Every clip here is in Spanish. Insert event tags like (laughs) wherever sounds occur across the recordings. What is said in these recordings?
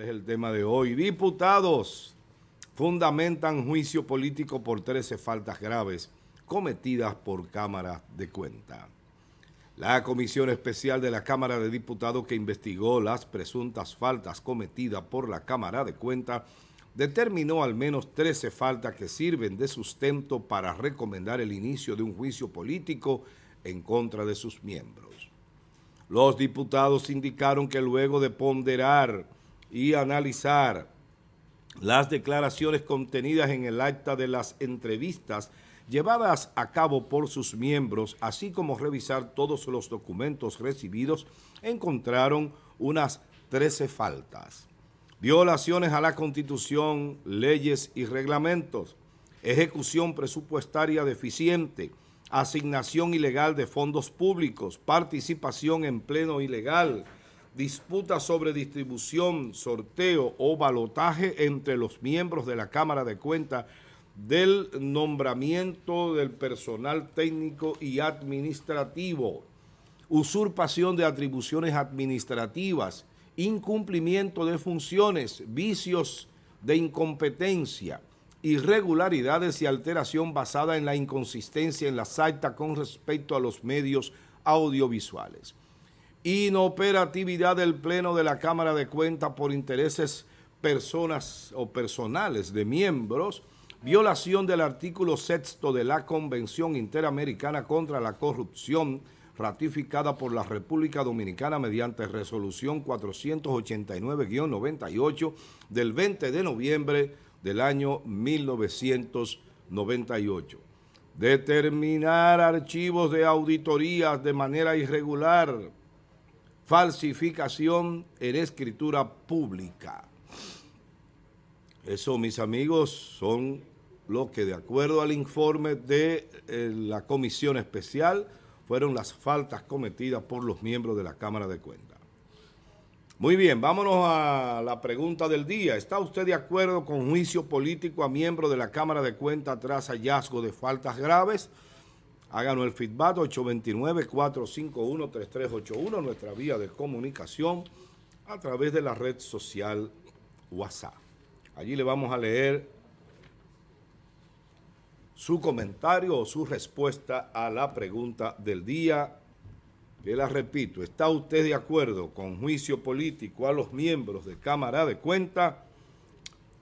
es el tema de hoy? Diputados fundamentan juicio político por 13 faltas graves cometidas por Cámara de Cuenta. La Comisión Especial de la Cámara de Diputados que investigó las presuntas faltas cometidas por la Cámara de Cuenta determinó al menos 13 faltas que sirven de sustento para recomendar el inicio de un juicio político en contra de sus miembros. Los diputados indicaron que luego de ponderar y analizar las declaraciones contenidas en el acta de las entrevistas llevadas a cabo por sus miembros, así como revisar todos los documentos recibidos, encontraron unas 13 faltas. Violaciones a la Constitución, leyes y reglamentos, ejecución presupuestaria deficiente, asignación ilegal de fondos públicos, participación en pleno ilegal, disputa sobre distribución, sorteo o balotaje entre los miembros de la Cámara de Cuentas del nombramiento del personal técnico y administrativo, usurpación de atribuciones administrativas, incumplimiento de funciones, vicios de incompetencia, irregularidades y alteración basada en la inconsistencia en la salta con respecto a los medios audiovisuales. Inoperatividad del Pleno de la Cámara de Cuentas por intereses personas o personales de miembros. Violación del artículo sexto de la Convención Interamericana contra la Corrupción ratificada por la República Dominicana mediante resolución 489-98 del 20 de noviembre del año 1998. Determinar archivos de auditorías de manera irregular falsificación en escritura pública. Eso, mis amigos, son lo que de acuerdo al informe de eh, la comisión especial fueron las faltas cometidas por los miembros de la Cámara de Cuentas. Muy bien, vámonos a la pregunta del día. ¿Está usted de acuerdo con juicio político a miembro de la Cámara de Cuentas tras hallazgo de faltas graves? Háganos el feedback 829-451-3381, nuestra vía de comunicación a través de la red social WhatsApp. Allí le vamos a leer su comentario o su respuesta a la pregunta del día. Que la repito, ¿está usted de acuerdo con juicio político a los miembros de Cámara de Cuenta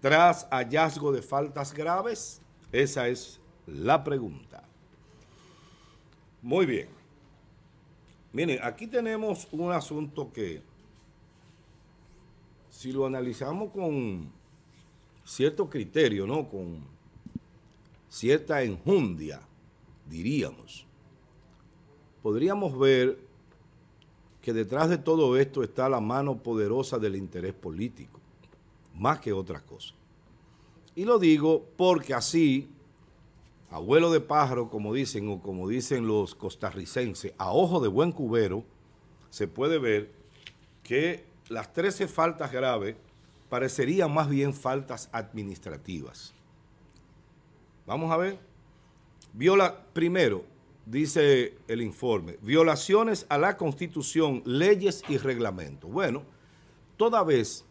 tras hallazgo de faltas graves? Esa es la pregunta. Muy bien. Miren, aquí tenemos un asunto que, si lo analizamos con cierto criterio, ¿no? Con cierta enjundia, diríamos, podríamos ver que detrás de todo esto está la mano poderosa del interés político, más que otras cosas. Y lo digo porque así abuelo de pájaro, como dicen, o como dicen los costarricenses, a ojo de buen cubero, se puede ver que las 13 faltas graves parecerían más bien faltas administrativas. Vamos a ver. Viola, primero, dice el informe, violaciones a la Constitución, leyes y reglamentos. Bueno, toda vez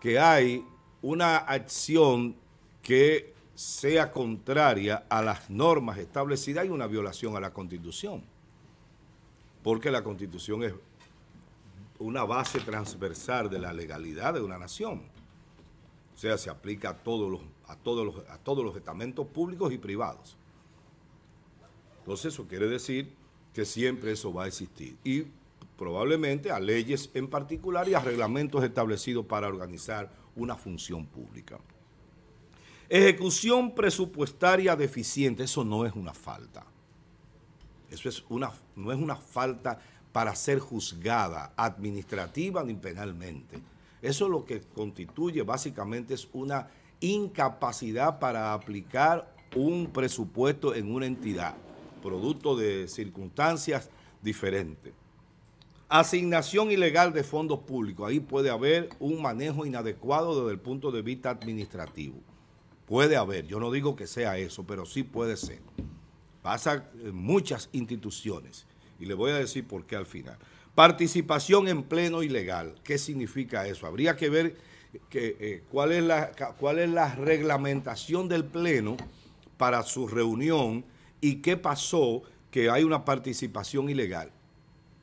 que hay una acción que sea contraria a las normas establecidas y una violación a la Constitución. Porque la Constitución es una base transversal de la legalidad de una nación. O sea, se aplica a todos los, a todos a todos los estamentos públicos y privados. Entonces eso quiere decir que siempre eso va a existir. Y probablemente a leyes en particular y a reglamentos establecidos para organizar una función pública. Ejecución presupuestaria deficiente, eso no es una falta. Eso es una, no es una falta para ser juzgada administrativa ni penalmente. Eso lo que constituye básicamente es una incapacidad para aplicar un presupuesto en una entidad, producto de circunstancias diferentes. Asignación ilegal de fondos públicos. Ahí puede haber un manejo inadecuado desde el punto de vista administrativo. Puede haber, yo no digo que sea eso, pero sí puede ser. Pasa en muchas instituciones y le voy a decir por qué al final. Participación en pleno ilegal, ¿qué significa eso? Habría que ver que, eh, cuál, es la, reglamentación del pleno para su reunión y qué pasó que hay una participación ilegal.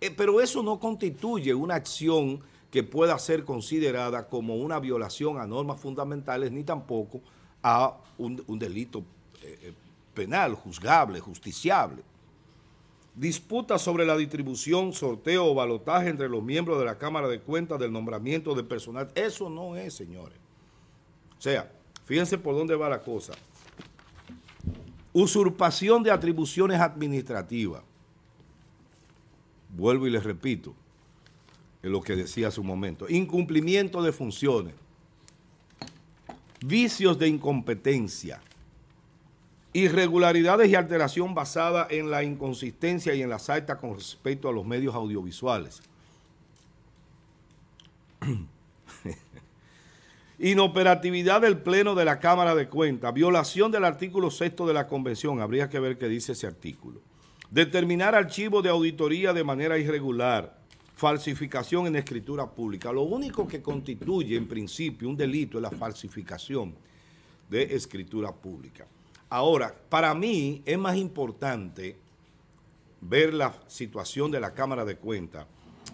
Eh, pero eso no constituye una acción que pueda ser considerada como una violación a normas fundamentales ni tampoco a un, delito eh, eh, penal, juzgable, justiciable. Disputa sobre la distribución, sorteo o balotaje entre los miembros de la Cámara de Cuentas del nombramiento de personal. Eso no es, señores. O sea, fíjense por dónde va la cosa. Usurpación de atribuciones administrativas. Vuelvo y les repito en lo que decía hace un momento. Incumplimiento de funciones vicios de incompetencia, irregularidades y alteración basada en la inconsistencia y en la salta con respecto a los medios audiovisuales. (clears throat) Inoperatividad del Pleno de la Cámara de Cuentas, violación del artículo sexto de la Convención, habría que ver qué dice ese artículo. Determinar archivos de auditoría de manera irregular, falsificación en escritura pública. Lo único que constituye en principio un delito es la falsificación de escritura pública. Ahora, para mí es más importante ver la situación de la Cámara de Cuentas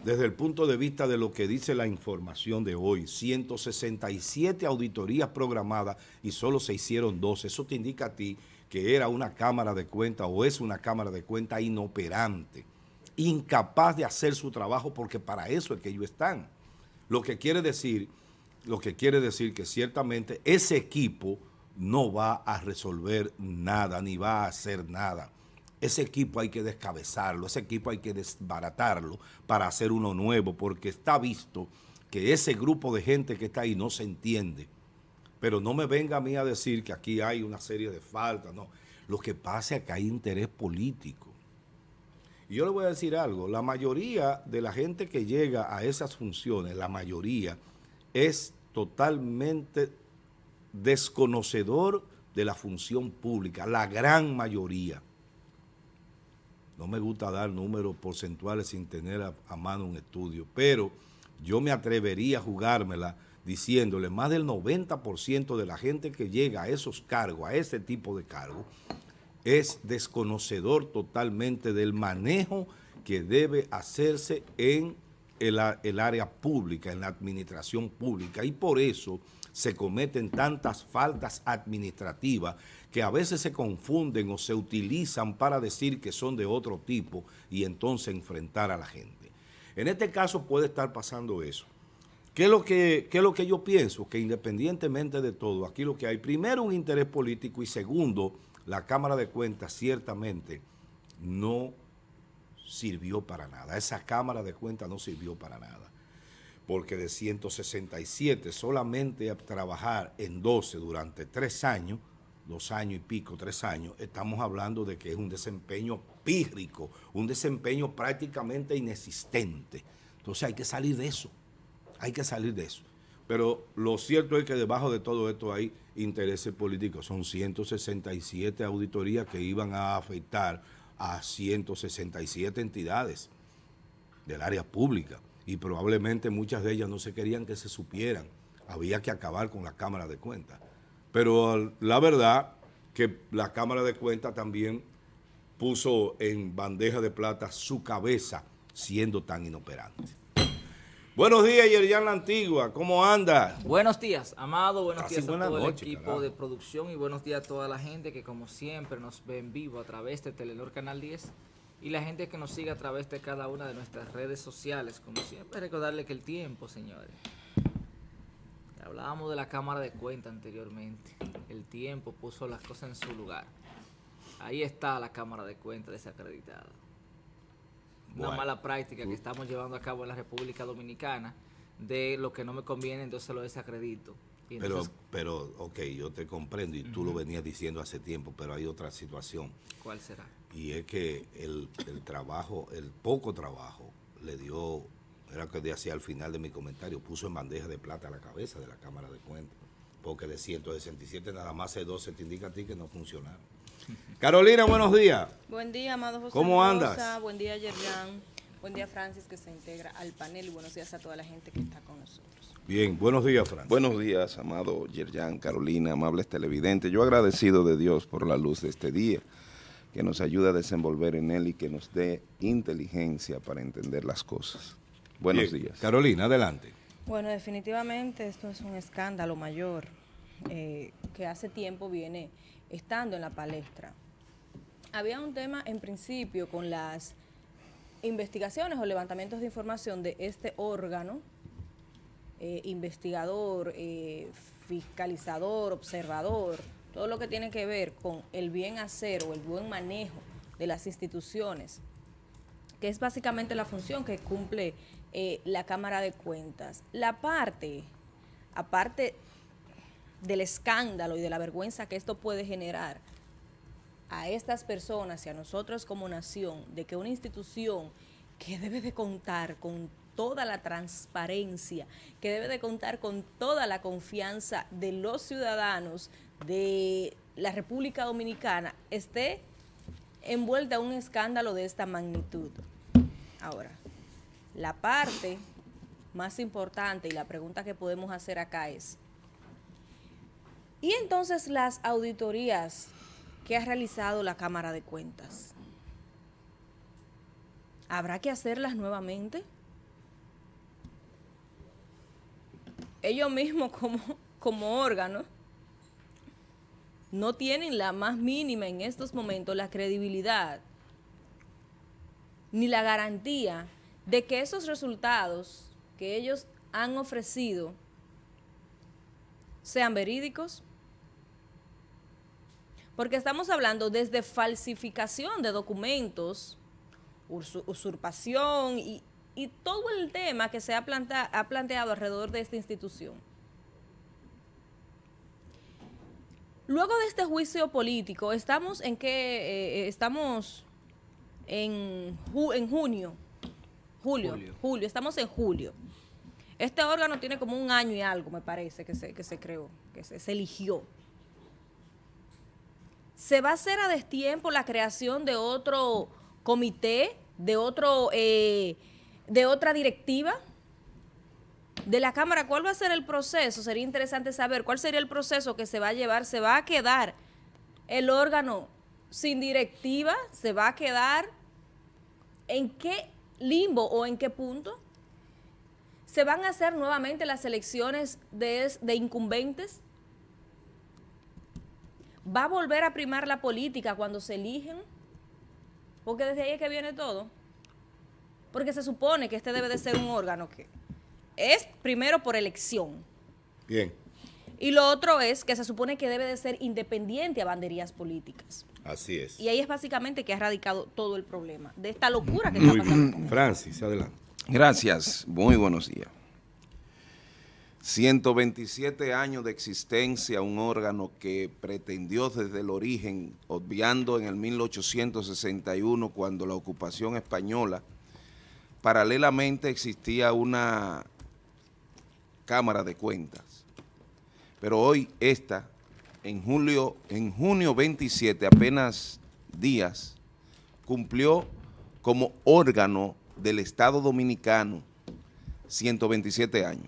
desde el punto de vista de lo que dice la información de hoy. 167 auditorías programadas y solo se hicieron dos. Eso te indica a ti que era una Cámara de Cuentas o es una Cámara de Cuentas inoperante incapaz de hacer su trabajo porque para eso es que ellos están. Lo que quiere decir, lo que quiere decir que ciertamente ese equipo no va a resolver nada ni va a hacer nada. Ese equipo hay que descabezarlo, ese equipo hay que desbaratarlo para hacer uno nuevo, porque está visto que ese grupo de gente que está ahí no se entiende. Pero no me venga a mí a decir que aquí hay una serie de faltas, no. Lo que pasa es que hay interés político. Y yo le voy a decir algo, la mayoría de la gente que llega a esas funciones, la mayoría, es totalmente desconocedor de la función pública, la gran mayoría. No me gusta dar números porcentuales sin tener a, mano un estudio, pero yo me atrevería a jugármela diciéndole más del 90% de la gente que llega a esos cargos, a ese tipo de cargos, es desconocedor totalmente del manejo que debe hacerse en el, área pública, en la administración pública. Y por eso se cometen tantas faltas administrativas que a veces se confunden o se utilizan para decir que son de otro tipo y entonces enfrentar a la gente. En este caso puede estar pasando eso. ¿Qué lo que, ¿Qué es lo que yo pienso? Que independientemente de todo, aquí lo que hay, primero un interés político y segundo, la Cámara de Cuentas ciertamente no sirvió para nada. Esa Cámara de Cuentas no sirvió para nada. Porque de 167 solamente a trabajar en 12 durante tres años, dos años y pico, tres años, estamos hablando de que es un desempeño pírrico, un desempeño prácticamente inexistente. Entonces hay que salir de eso, hay que salir de eso. Pero lo cierto es que debajo de todo esto hay intereses políticos. Son 167 auditorías que iban a afectar a 167 entidades del área pública y probablemente muchas de ellas no se querían que se supieran. Había que acabar con la Cámara de Cuentas. Pero ah, la verdad que la Cámara de Cuentas también puso en bandeja de plata su cabeza siendo tan inoperante. Buenos días, Yerian La Antigua. ¿Cómo anda? Buenos días, Amado. Buenos días a todo el equipo de producción y buenos días a toda la gente que, como siempre, nos ve en vivo a través de Telenor Canal 10 y la gente que nos sigue a través de cada una de nuestras redes sociales. Como siempre, recordarle que el tiempo, señores. Hablábamos de la Cámara de cuenta anteriormente. El tiempo puso las cosas en su lugar. Ahí está la Cámara de cuenta desacreditada una mala práctica que estamos llevando a cabo en la República Dominicana de lo que no me conviene, entonces lo desacredito. pero, pero, ok, yo te comprendo y tú lo venías diciendo hace tiempo, pero hay otra situación. ¿Cuál será? Y es que el, trabajo, el poco trabajo, le dio, era lo que decía al final de mi comentario, puso en bandeja de plata la cabeza de la Cámara de Cuentas. Porque de 167 nada más hay 12 te indica a ti que no funcionaron. Carolina, buenos días. Buen día, amado José. ¿Cómo andas? Buen día, Yerjan. Buen día, Francis, que se integra al panel. buenos días a toda la gente que está con nosotros. Bien, buenos días, Francis. Buenos días, amado Yerjan, Carolina, amables televidentes. Yo agradecido de Dios por la luz de este día que nos ayuda a desenvolver en él y que nos dé inteligencia para entender las cosas. Buenos días. Carolina, adelante. Bueno, definitivamente esto es un escándalo mayor eh, que hace tiempo viene estando en la palestra. Había un tema en principio con las investigaciones o levantamientos de información de este órgano, eh, investigador, eh, fiscalizador, observador, todo lo que tiene que ver con el bien hacer o el buen manejo de las instituciones, que es básicamente la función que cumple eh, la Cámara de Cuentas. La parte, aparte del escándalo y de la vergüenza que esto puede generar a estas personas y a nosotros como nación, de que una institución que debe de contar con toda la transparencia, que debe de contar con toda la confianza de los ciudadanos de la República Dominicana, esté envuelta un escándalo de esta magnitud. Ahora, la parte más importante y la pregunta que podemos hacer acá es, y entonces las auditorías que ha realizado la Cámara de Cuentas, ¿habrá que hacerlas nuevamente? Ellos mismos (laughs) como, como órgano no tienen la más mínima en estos momentos la credibilidad ni la garantía de que esos resultados que ellos han ofrecido sean verídicos. Porque estamos hablando desde falsificación de documentos, usurpación y, todo el tema que se ha, planteado alrededor de esta institución. Luego de este juicio político, estamos en que eh, eh, estamos en, en junio, julio, julio, estamos en julio. Este órgano tiene como un año y algo, me parece, que se, que se creó, que se eligió. ¿Se va a hacer a destiempo la creación de otro comité, de otro, eh, de otra directiva? de la Cámara, ¿cuál va a ser el proceso? Sería interesante saber cuál sería el proceso que se va a llevar. ¿Se va a quedar el órgano sin directiva? ¿Se va a quedar en qué limbo o en qué punto? ¿Se van a hacer nuevamente las elecciones de, de incumbentes? ¿Va a volver a primar la política cuando se eligen? Porque desde ahí es que viene todo. Porque se supone que este debe de ser un órgano que es primero por elección. Bien. Y lo otro es que se supone que debe de ser independiente a banderías políticas. Así es. Y ahí es básicamente que ha erradicado todo el problema de esta locura que está pasando. Bien. Francis, adelante. Gracias. Muy buenos días. 127 años de existencia, un órgano que pretendió desde el origen, obviando en el 1861 cuando la ocupación española, paralelamente existía una Cámara de Cuentas. Pero hoy esta, en, julio, en junio 27, apenas días, cumplió como órgano del Estado Dominicano 127 años.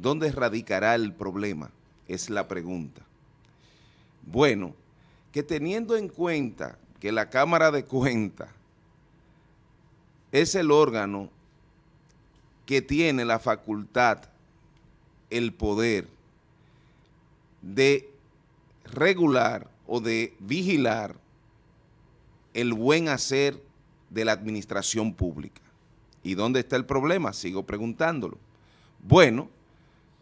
¿Dónde radicará el problema? Es la pregunta. Bueno, que teniendo en cuenta que la Cámara de Cuentas es el órgano que tiene la facultad, el poder de regular o de vigilar el buen hacer de la administración pública. ¿Y dónde está el problema? Sigo preguntándolo. Bueno,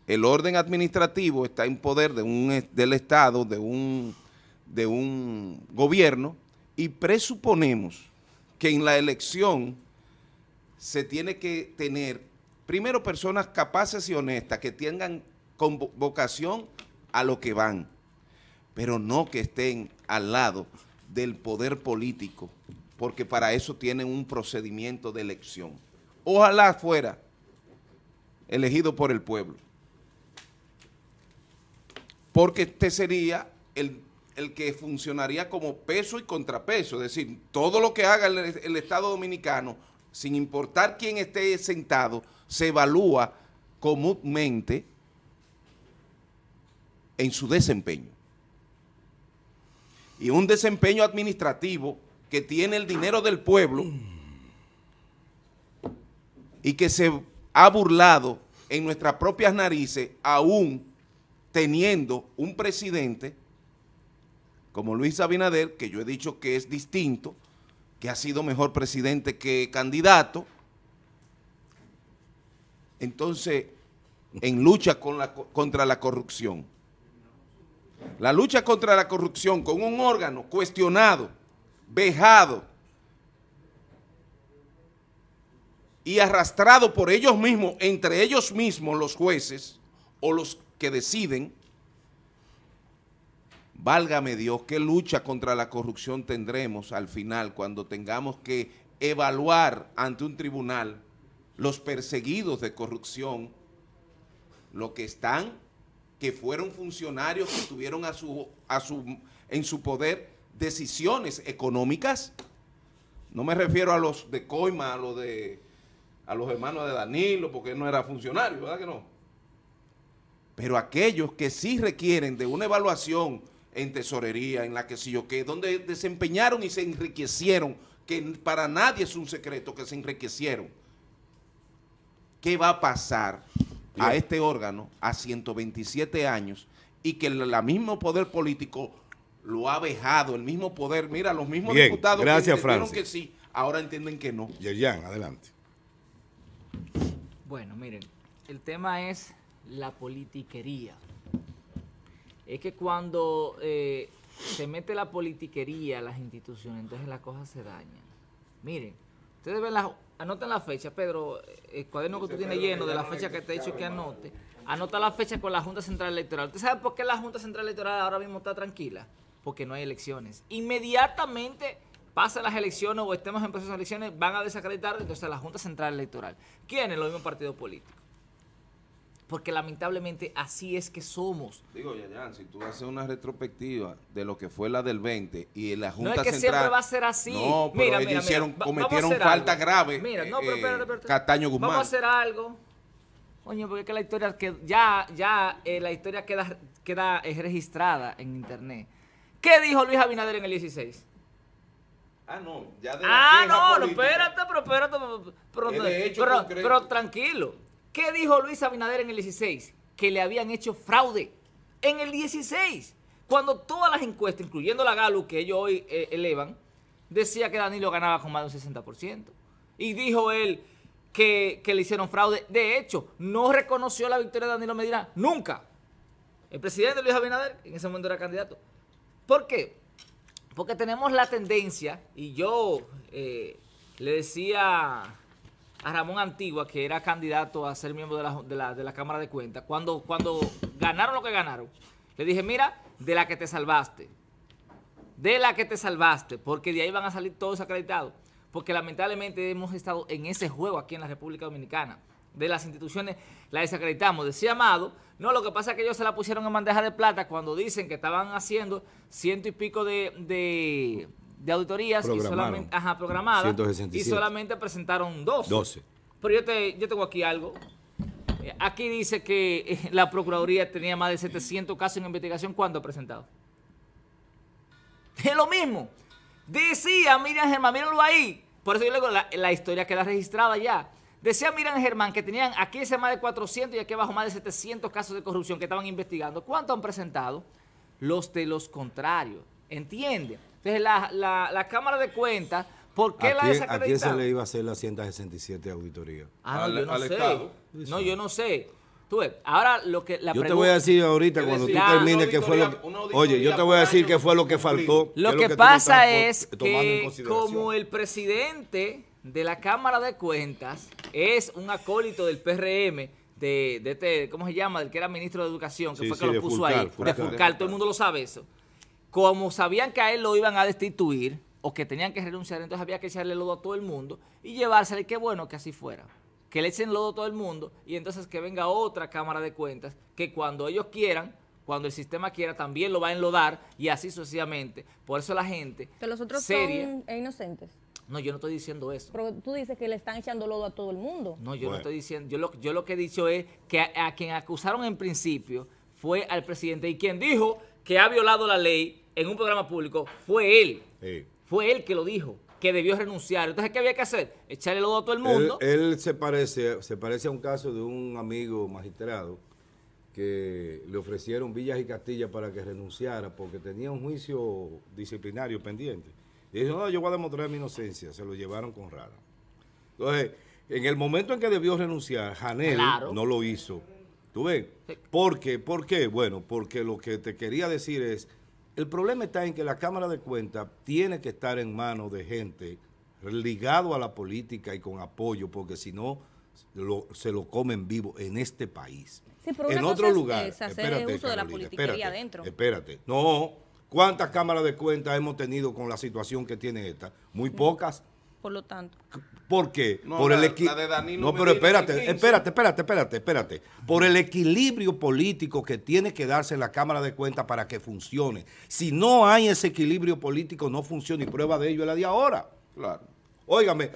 el orden administrativo está en poder de un, del Estado, de un, de un gobierno, y presuponemos que en la elección se tiene que tener, primero, personas capaces y honestas que tengan vocación a lo que van, pero no que estén al lado del poder político, porque para eso tienen un procedimiento de elección. Ojalá fuera elegido por el pueblo porque este sería el, que funcionaría como peso y contrapeso. Es decir, todo lo que haga el Estado Dominicano, sin importar quién esté sentado, se evalúa comúnmente en su desempeño. Y un desempeño administrativo que tiene el dinero del pueblo y que se ha burlado en nuestras propias narices aún teniendo un presidente como Luis Abinader, que yo he dicho que es distinto, que ha sido mejor presidente que candidato, entonces en lucha contra la corrupción. La lucha contra la corrupción con un órgano cuestionado, vejado y arrastrado por ellos mismos, entre ellos mismos los jueces o los que deciden, válgame Dios, qué lucha contra la corrupción tendremos al final cuando tengamos que evaluar ante un tribunal los perseguidos de corrupción, los que están, que fueron funcionarios que tuvieron a su, a en su poder decisiones económicas. No me refiero a los de Coima, a los de a los hermanos de Danilo, porque él no era funcionario, ¿verdad que no? Pero aquellos que sí requieren de una evaluación en tesorería, en la que sí yo qué, donde desempeñaron y se enriquecieron, que para nadie es un secreto que se enriquecieron. ¿Qué va a pasar a este órgano a 127 años y que el mismo poder político lo ha dejado, el mismo poder, mira, los mismos diputados que dijeron que sí, ahora entienden que no. Yerian, adelante. Bueno, miren, el tema es la politiquería. Es que cuando eh, se mete la politiquería a las instituciones, entonces las cosas se dañan. Miren, ustedes ven las... Anoten la fecha, Pedro, eh, el cuaderno que tú tienes lleno de la fecha que te he dicho que anote. Anota la fecha con la Junta Central Electoral. ¿Usted sabe por qué la Junta Central Electoral ahora mismo está tranquila? Porque no hay elecciones. Inmediatamente pasan las elecciones o estemos en proceso de elecciones, van a desacreditar entonces la Junta Central Electoral. ¿Quién es mismos mismo partido político? porque lamentablemente así es que somos. Digo, Yayan, si tú haces una retrospectiva de lo que fue la del 20 y la Junta Central... No es que siempre va a ser así. No, pero mira, ellos cometieron falta grave. Mira, no, pero, eh, espérate, Castaño Guzmán. Vamos a hacer algo. Coño, porque es que la historia ya, ya eh, la historia queda, queda eh, registrada en internet. ¿Qué dijo Luis Abinader en el 16? Ah, no, ya Ah, no, no, espérate, pero espérate, pero tranquilo. ¿Qué dijo Luis Abinader en el 16? Que le habían hecho fraude. En el 16, cuando todas las encuestas, incluyendo la GALU, que ellos hoy eh, elevan, decía que Danilo ganaba con más de un 60%. Y dijo él que, le hicieron fraude. De hecho, no reconoció la victoria de Danilo Medina nunca. El presidente Luis Abinader en ese momento era candidato. ¿Por qué? Porque tenemos la tendencia, y yo eh, le decía a Ramón Antigua, que era candidato a ser miembro de la, de la, Cámara de Cuentas, cuando, cuando ganaron lo que ganaron, le dije, mira, de la que te salvaste, de la que te salvaste, porque de ahí van a salir todos acreditados, porque lamentablemente hemos estado en ese juego aquí en la República Dominicana, de las instituciones la desacreditamos. Decía Amado, no, lo que pasa es que ellos se la pusieron en bandeja de plata cuando dicen que estaban haciendo ciento y pico de de auditorías y solamente, ajá, programadas y solamente presentaron 12. 12. Pero yo, yo tengo aquí algo. Eh, aquí dice que eh, la Procuraduría tenía más de 700 casos en investigación. ¿Cuándo ha presentado? Es lo mismo. Decía Miriam Germán, mírenlo ahí. Por eso yo le digo, la, la que queda registrada ya. Decía Miriam Germán que tenían aquí ese más de 400 y aquí abajo más de 700 casos de corrupción que estaban investigando. ¿Cuánto han presentado? Los de los contrarios. ¿Entienden? Entonces, la, Cámara de Cuentas, ¿por qué la esa ¿A quién se le iba a hacer la 167 auditoría? Ah, no, yo no sé. No, yo no sé. Tú ahora lo que la Yo te voy a decir ahorita cuando tú termines que fue lo Oye, yo te voy a decir qué fue lo que faltó. Lo que, pasa es eh, que como el presidente de la Cámara de Cuentas es un acólito del PRM, de, de este, ¿cómo se llama? Del que era ministro de Educación, que fue el que lo puso ahí. de Fulcar, todo el mundo lo sabe eso como sabían que a él lo iban a destituir o que tenían que renunciar, entonces había que echarle lodo a todo el mundo y llevársele, qué bueno que así fuera. Que le echen lodo a todo el mundo y entonces que venga otra Cámara de Cuentas que cuando ellos quieran, cuando el sistema quiera, también lo va a enlodar y así sucesivamente. Por eso la gente que los otros son inocentes. No, yo no estoy diciendo eso. Pero tú dices que le están echando lodo a todo el mundo. No, yo no estoy diciendo, yo lo, yo lo que he dicho es que a, a quien acusaron en principio fue al presidente y quien dijo que ha violado la ley en un programa público fue él. Fue él que lo dijo, que debió renunciar. Entonces, ¿qué había que hacer? Echarle lodo a todo el mundo. Él, se, parece, se parece a un caso de un amigo magistrado que le ofrecieron Villas y Castilla para que renunciara porque tenía un juicio disciplinario pendiente. Y dijo, no, yo voy a demostrar mi inocencia. Se lo llevaron con rara. Entonces, en el momento en que debió renunciar, Janel no lo hizo. ¿Tú ves? ¿Por qué? ¿Por qué? Bueno, porque lo que te quería decir es, el problema está en que la Cámara de Cuentas tiene que estar en manos de gente ligado a la política y con apoyo, porque si no, se lo comen vivo en este país. en otro lugar, espérate, Espérate, no, ¿cuántas cámaras de cuentas hemos tenido con la situación que tiene esta? Muy mm. pocas. Por lo tanto. ¿Por qué? No, Por el no, pero espérate, espérate, espérate, espérate, espérate. Por el equilibrio político que tiene que darse en la Cámara de Cuentas para que funcione. Si no hay ese equilibrio político, no funciona y prueba de ello es la de ahora. Claro. Óigame,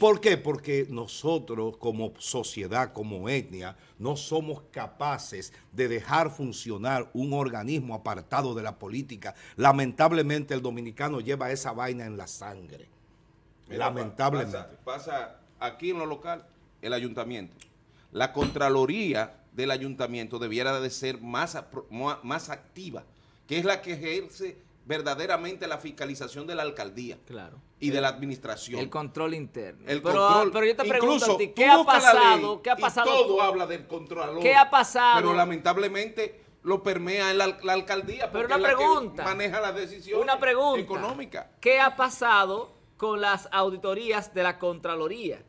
¿por qué? Porque nosotros como sociedad, como etnia, no somos capaces de dejar funcionar un organismo apartado de la política. Lamentablemente el dominicano lleva esa vaina en la sangre. Lamentablemente. Pasa, aquí en lo local, el ayuntamiento. La Contraloría del ayuntamiento debiera de ser más, más activa, que es la que ejerce verdaderamente la fiscalización de la alcaldía claro. y de la administración. El control interno. El pero, pero yo te pregunto ¿qué ha pasado? ha pasado? todo habla del control ¿Qué ha pasado? Pero lamentablemente lo permea la, alcaldía. Pero una pregunta. La maneja las decisiones económicas. ¿Qué ha pasado con las auditorías de la Contraloría.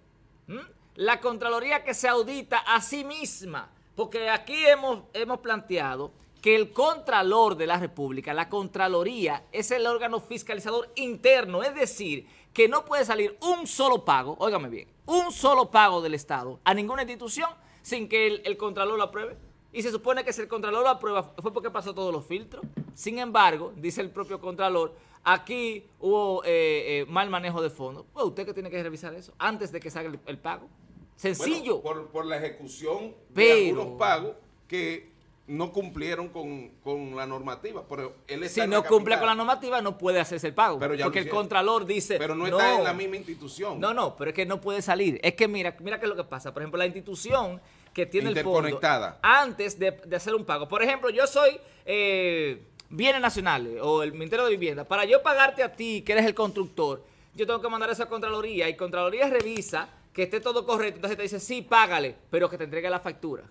¿Mm? La Contraloría que se audita a sí misma, porque aquí hemos, hemos planteado que el Contralor de la República, la Contraloría, es el órgano fiscalizador interno, es decir, que no puede salir un solo pago, óigame bien, un solo pago del Estado a ninguna institución sin que el, el Contralor lo apruebe. Y se supone que si el Contralor lo aprueba fue porque pasó todos los filtros. Sin embargo, dice el propio Contralor, aquí hubo eh, eh, mal manejo de fondos. Pues, usted que tiene que revisar eso antes de que salga el, pago. Sencillo. por, la ejecución de algunos pagos que no cumplieron con, la normativa. Pero él si no cumple con la normativa, no puede hacerse el pago. porque el Contralor dice. Pero no, está en la misma institución. No, no, pero es que no puede salir. Es que mira, mira qué es lo que pasa. Por ejemplo, la institución que tiene el fondo. Antes de, hacer un pago. Por ejemplo, yo soy. Eh, bienes nacionales o el Ministerio de Vivienda, para yo pagarte a ti, que eres el constructor, yo tengo que mandar eso a Contraloría y Contraloría revisa que esté todo correcto. Entonces te dice, sí, págale, pero que te entregue la factura.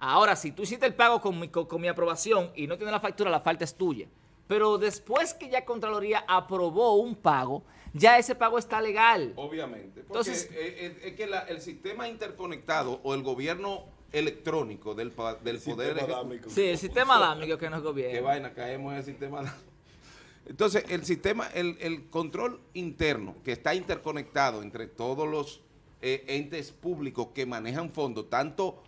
Ahora, si tú hiciste el pago con mi, aprobación y no tienes la factura, la falta es tuya. Pero después que ya Contraloría aprobó un pago, ya ese pago está legal. Obviamente. Entonces, es, que el sistema interconectado o el gobierno electrónico del, poder. Sí, el sistema adámico que nos gobierna. Qué vaina, caemos en el sistema adámico. Entonces, el sistema, el, control interno que está interconectado entre todos los eh, entes públicos que manejan fondos, tanto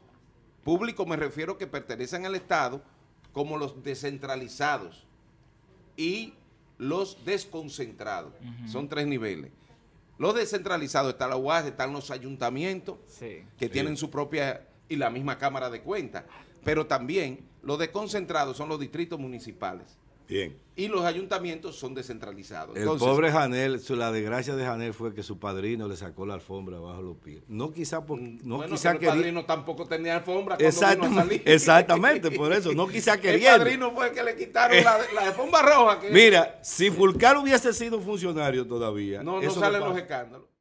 públicos, me refiero que pertenecen al Estado, como los descentralizados y los desconcentrados. Son tres niveles. Los descentralizados, está la UAS, están los ayuntamientos que tienen su propia y la misma Cámara de Cuentas. Pero también los desconcentrados son los distritos municipales. Bien. Y los ayuntamientos son descentralizados. El pobre Janel, la desgracia de Janel fue que su padrino le sacó la alfombra bajo los pies. No quizá porque... Mm, no quizá que el padrino tampoco tenía alfombra cuando exactamente, vino salir. (laughs) Exactamente, por eso, no quizá quería. (laughs) El padrino fue que le quitaron la, eh, alfombra roja. Mira, si Fulcar hubiese sido funcionario todavía. No, no salen los escándalos.